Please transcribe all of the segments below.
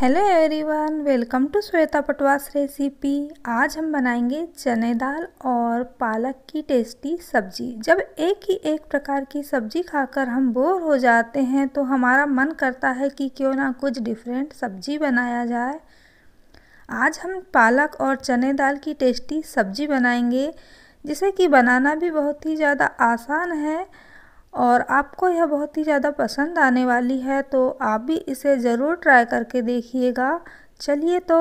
hello everyone welcome to Shweta Patwas recipe आज हम बनाएंगे चने दाल और पालक की टेस्टी सब्जी जब एक ही एक प्रकार की सब्जी खाकर हम बोर हो जाते हैं तो हमारा मन करता है कि क्यों ना कुछ डिफरेंट सब्जी बनाया जाए आज हम पालक और चने दाल की टेस्टी सब्जी बनाएंगे जिसे कि बनाना भी बहुत ही ज़्यादा आसान है और आपको यह बहुत ही ज़्यादा पसंद आने वाली है तो आप भी इसे ज़रूर ट्राई करके देखिएगा चलिए तो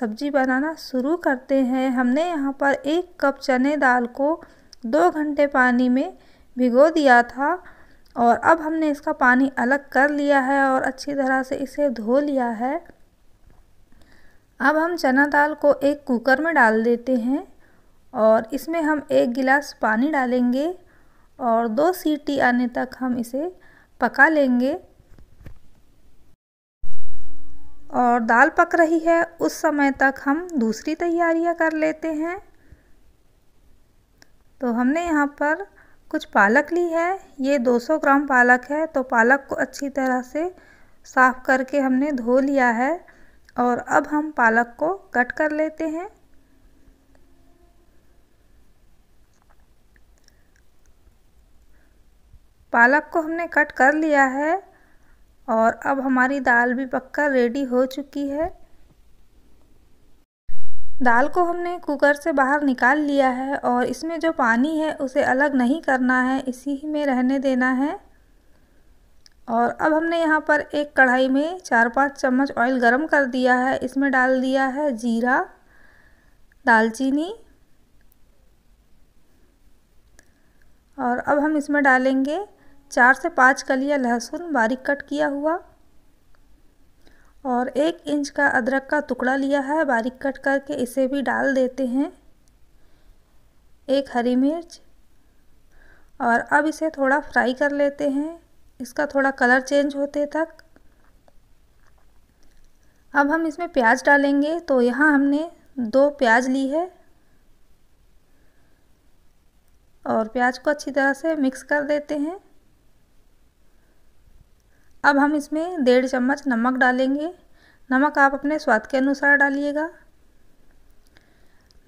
सब्जी बनाना शुरू करते हैं हमने यहाँ पर एक कप चने दाल को दो घंटे पानी में भिगो दिया था और अब हमने इसका पानी अलग कर लिया है और अच्छी तरह से इसे धो लिया है अब हम चना दाल को एक कुकर में डाल देते हैं और इसमें हम एक गिलास पानी डालेंगे और दो सीटी आने तक हम इसे पका लेंगे और दाल पक रही है उस समय तक हम दूसरी तैयारियां कर लेते हैं तो हमने यहाँ पर कुछ पालक ली है ये 200 ग्राम पालक है तो पालक को अच्छी तरह से साफ़ करके हमने धो लिया है और अब हम पालक को कट कर लेते हैं पालक को हमने कट कर लिया है और अब हमारी दाल भी पककर रेडी हो चुकी है दाल को हमने कुकर से बाहर निकाल लिया है और इसमें जो पानी है उसे अलग नहीं करना है इसी ही में रहने देना है और अब हमने यहाँ पर एक कढ़ाई में चार पाँच चम्मच ऑयल गरम कर दिया है इसमें डाल दिया है जीरा दालचीनी और अब हम इसमें डालेंगे चार से पाँच कलिया लहसुन बारीक कट किया हुआ और एक इंच का अदरक का टुकड़ा लिया है बारीक कट करके इसे भी डाल देते हैं एक हरी मिर्च और अब इसे थोड़ा फ्राई कर लेते हैं इसका थोड़ा कलर चेंज होते तक अब हम इसमें प्याज डालेंगे तो यहाँ हमने दो प्याज ली है और प्याज को अच्छी तरह से मिक्स कर देते हैं अब हम इसमें डेढ़ चम्मच नमक डालेंगे नमक आप अपने स्वाद के अनुसार डालिएगा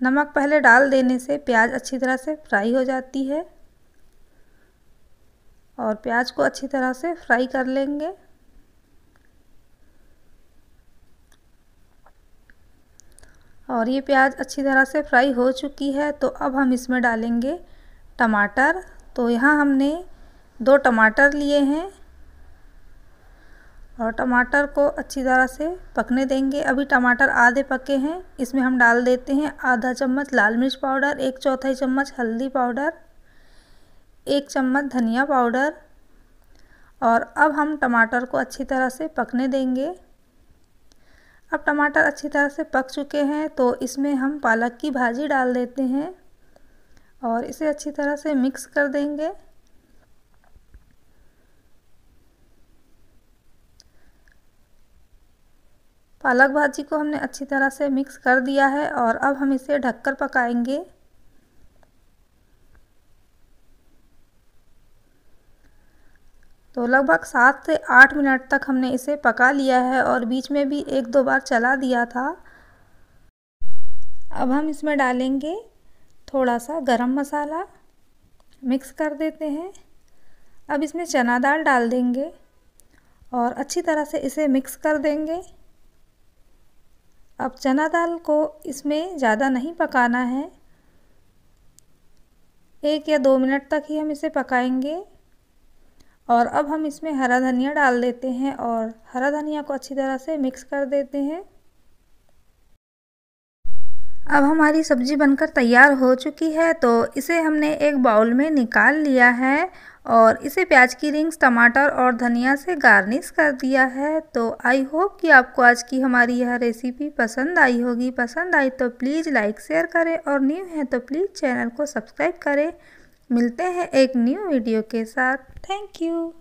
नमक पहले डाल देने से प्याज अच्छी तरह से फ्राई हो जाती है और प्याज को अच्छी तरह से फ्राई कर लेंगे और ये प्याज अच्छी तरह से फ्राई हो चुकी है तो अब हम इसमें डालेंगे टमाटर तो यहाँ हमने दो टमाटर लिए हैं और टमाटर को अच्छी तरह से पकने देंगे अभी टमाटर आधे पके हैं इसमें हम डाल देते हैं आधा चम्मच लाल मिर्च पाउडर एक चौथाई चम्मच हल्दी पाउडर एक चम्मच धनिया पाउडर और अब हम टमाटर को अच्छी तरह से पकने देंगे अब टमाटर अच्छी तरह से पक चुके हैं तो इसमें हम पालक की भाजी डाल देते हैं और इसे अच्छी तरह से मिक्स कर देंगे अलग भाजी को हमने अच्छी तरह से मिक्स कर दिया है और अब हम इसे ढककर पकाएंगे तो लगभग सात से आठ मिनट तक हमने इसे पका लिया है और बीच में भी एक दो बार चला दिया था अब हम इसमें डालेंगे थोड़ा सा गरम मसाला मिक्स कर देते हैं अब इसमें चना दाल डाल देंगे और अच्छी तरह से इसे मिक्स कर देंगे अब चना दाल को इसमें ज़्यादा नहीं पकाना है एक या दो मिनट तक ही हम इसे पकाएंगे और अब हम इसमें हरा धनिया डाल देते हैं और हरा धनिया को अच्छी तरह से मिक्स कर देते हैं अब हमारी सब्ज़ी बनकर तैयार हो चुकी है तो इसे हमने एक बाउल में निकाल लिया है और इसे प्याज की रिंग्स टमाटर और धनिया से गार्निश कर दिया है तो आई होप कि आपको आज की हमारी यह रेसिपी पसंद आई होगी पसंद आई तो प्लीज़ लाइक शेयर करें और न्यू है तो प्लीज़ चैनल को सब्सक्राइब करें मिलते हैं एक न्यू वीडियो के साथ थैंक यू